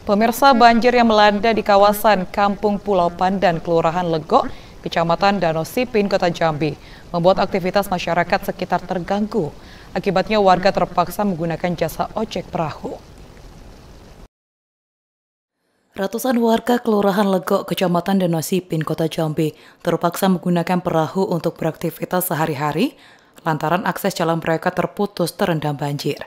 Pemirsa banjir yang melanda di kawasan Kampung Pulau Pandan, Kelurahan Legok, Kecamatan Danau Sipin, Kota Jambi, membuat aktivitas masyarakat sekitar terganggu. Akibatnya warga terpaksa menggunakan jasa ojek perahu. Ratusan warga Kelurahan Legok, Kecamatan Danau Sipin, Kota Jambi, terpaksa menggunakan perahu untuk beraktivitas sehari-hari lantaran akses jalan mereka terputus terendam banjir.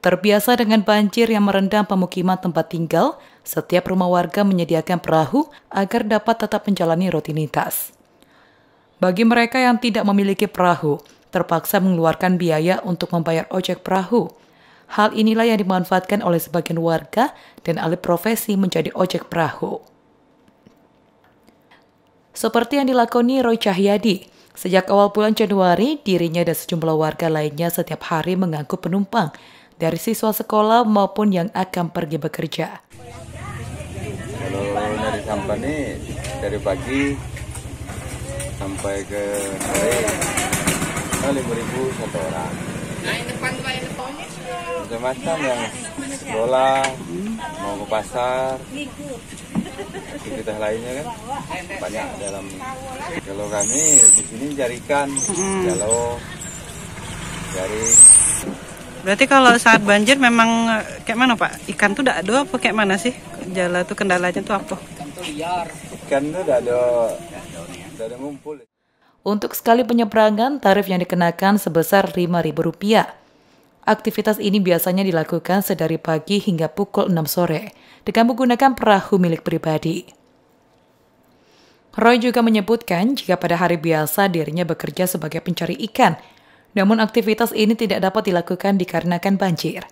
Terbiasa dengan banjir yang merendam pemukiman tempat tinggal, setiap rumah warga menyediakan perahu agar dapat tetap menjalani rutinitas. Bagi mereka yang tidak memiliki perahu, terpaksa mengeluarkan biaya untuk membayar ojek perahu. Hal inilah yang dimanfaatkan oleh sebagian warga dan alih profesi menjadi ojek perahu. Seperti yang dilakoni Roy Cahyadi, sejak awal bulan Januari, dirinya dan sejumlah warga lainnya setiap hari mengangkut penumpang – dari siswa sekolah maupun yang akan pergi bekerja. Kalau dari sampah ini dari pagi sampai ke sore lima ribu satu orang. Macam-macam yang sekolah, mau ke pasar, aktivitas lainnya kan banyak dalam kalau kami di sini jarikan kalau jaring Berarti kalau saat banjir memang kayak mana Pak? Ikan tuh tidak ada apa kayak mana sih? Jala tuh kendalanya tuh apa? Ikan tuh tidak ada, tidak ada ngumpul. Untuk sekali penyeberangan, tarif yang dikenakan sebesar Rp5.000. Aktivitas ini biasanya dilakukan sedari pagi hingga pukul 6 sore dengan menggunakan perahu milik pribadi. Roy juga menyebutkan jika pada hari biasa dirinya bekerja sebagai pencari ikan namun aktivitas ini tidak dapat dilakukan dikarenakan banjir.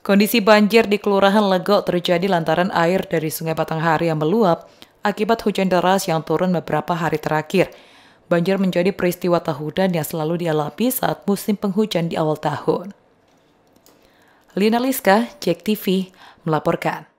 Kondisi banjir di Kelurahan Legok terjadi lantaran air dari Sungai Batanghari yang meluap akibat hujan deras yang turun beberapa hari terakhir. Banjir menjadi peristiwa tahunan yang selalu dialami saat musim penghujan di awal tahun. Lina Liska, Jek TV, melaporkan.